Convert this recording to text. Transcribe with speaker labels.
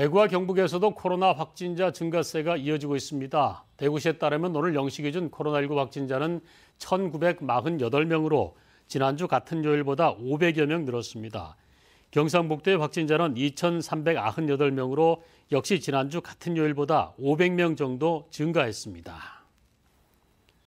Speaker 1: 대구와 경북에서도 코로나 확진자 증가세가 이어지고 있습니다. 대구시에 따르면 오늘 0시 기준 코로나19 확진자는 1,948명으로 지난주 같은 요일보다 500여 명 늘었습니다. 경상북도의 확진자는 2,398명으로 역시 지난주 같은 요일보다 500명 정도 증가했습니다.